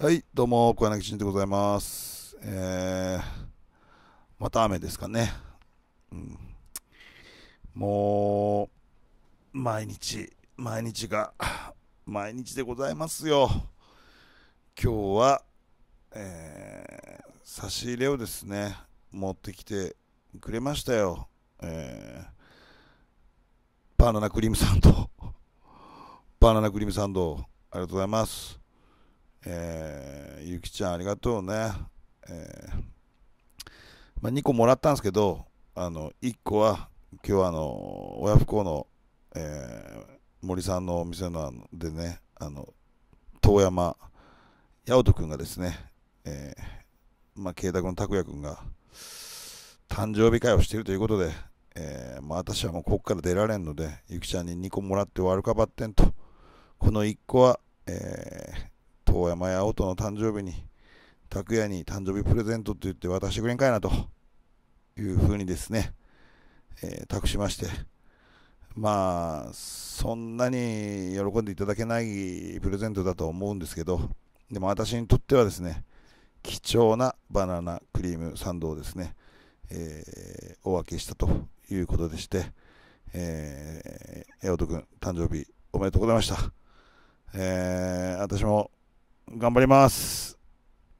はい、どうも、小柳慎でございます。えー、また雨ですかね。うん。もう、毎日、毎日が、毎日でございますよ。今日は、えー、差し入れをですね、持ってきてくれましたよ。えー、バナナクリームサンド。バナナクリームサンド、ありがとうございます。えー、ゆきちゃんありがとうね。えー、まあ、2個もらったんですけど、あの、1個は、今日あの、親不孝の、えー、森さんのお店のでね、あの、遠山、八乙君がですね、えー、まあ、慶太君、拓也君が、誕生日会をしているということで、えー、まあ、私はもうここから出られんので、ゆきちゃんに2個もらって悪かばってんと、この1個は、えー、遠山や音の誕生日に、拓也に誕生日プレゼントって言って渡してくれんかいなというふうにですね、えー、託しまして、まあ、そんなに喜んでいただけないプレゼントだと思うんですけど、でも私にとってはですね、貴重なバナナクリームサンドをですね、えー、お分けしたということでして、えー、八乙君、誕生日おめでとうございました。えー、私も頑張ります。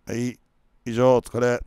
はい、以上、お疲れ。